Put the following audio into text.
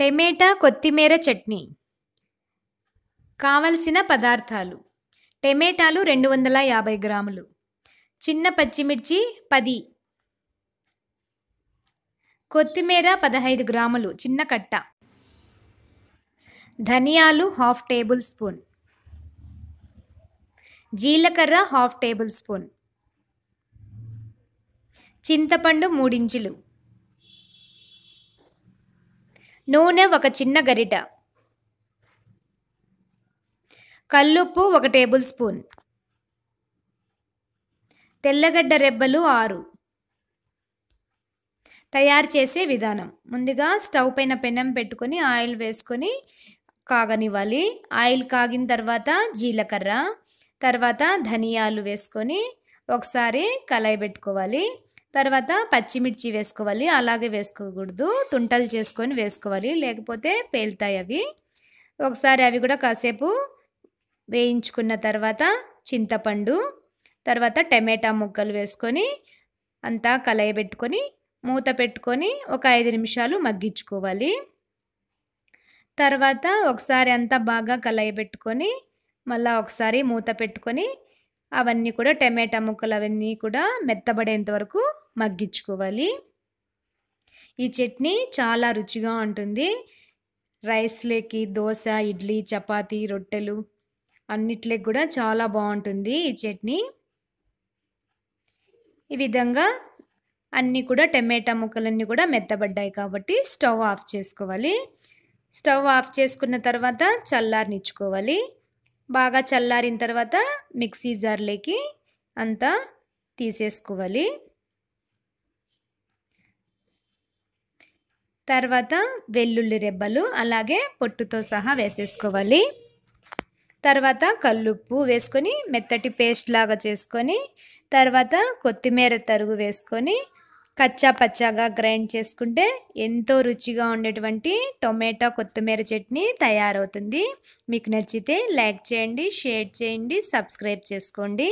టెమేటా కొత్తిమీర చట్నీ కావలసిన పదార్థాలు టెమేటాలు రెండు వందల యాభై గ్రాములు చిన్న పచ్చిమిర్చి పది కొత్తిమీర పదహైదు గ్రాములు చిన్న కట్ట ధనియాలు హాఫ్ టేబుల్ స్పూన్ జీలకర్ర హాఫ్ టేబుల్ స్పూన్ చింతపండు మూడించులు నూనె ఒక చిన్న గరిట కల్లుప్పు ఒక టేబుల్ స్పూన్ తెల్లగడ్డ రెబ్బలు ఆరు తయారు చేసే విధానం ముందుగా స్టవ్ పైన పెనం పెట్టుకొని ఆయిల్ వేసుకొని కాగనివ్వాలి ఆయిల్ కాగిన తర్వాత జీలకర్ర తర్వాత ధనియాలు వేసుకొని ఒకసారి కలాయి పెట్టుకోవాలి తర్వాత పచ్చిమిర్చి వేసుకోవాలి అలాగే వేసుకోకూడదు తుంటలు చేసుకొని వేసుకోవాలి లేకపోతే పేలుతాయి అవి ఒకసారి అవి కూడా కాసేపు వేయించుకున్న తర్వాత చింతపండు తర్వాత టమాటా ముక్కలు వేసుకొని అంతా కలయబెట్టుకొని మూత పెట్టుకొని ఒక ఐదు నిమిషాలు మగ్గించుకోవాలి తర్వాత ఒకసారి అంతా బాగా కలయబెట్టుకొని మళ్ళీ ఒకసారి మూత పెట్టుకొని అవన్నీ కూడా టమాటా ముక్కలు అవన్నీ కూడా మెత్తబడేంత వరకు మగ్గించుకోవాలి ఈ చట్నీ చాలా రుచిగా ఉంటుంది రైస్లోకి దోశ ఇడ్లీ చపాతి రొట్టెలు అన్నిట్లకి కూడా చాలా బాగుంటుంది ఈ చట్నీ ఈ విధంగా అన్నీ కూడా టమాటా ముక్కలన్నీ కూడా మెత్తబడ్డాయి కాబట్టి స్టవ్ ఆఫ్ చేసుకోవాలి స్టవ్ ఆఫ్ చేసుకున్న తర్వాత చల్లారినిచ్చుకోవాలి బాగా చల్లారిన తర్వాత మిక్సీ జార్లోకి అంతా తీసేసుకోవాలి తర్వాత వెల్లుల్లి రెబ్బలు అలాగే పొట్టుతో సహా వేసేసుకోవాలి తర్వాత కల్లుప్పు వేసుకొని మెత్తటి పేస్ట్ లాగా చేసుకొని తర్వాత కొత్తిమీర తరుగు వేసుకొని కచ్చా పచ్చాగా గ్రైండ్ చేసుకుంటే ఎంతో రుచిగా ఉండేటువంటి టొమాటో కొత్తిమీర చట్నీ తయారవుతుంది మీకు నచ్చితే లైక్ చేయండి షేర్ చేయండి సబ్స్క్రైబ్ చేసుకోండి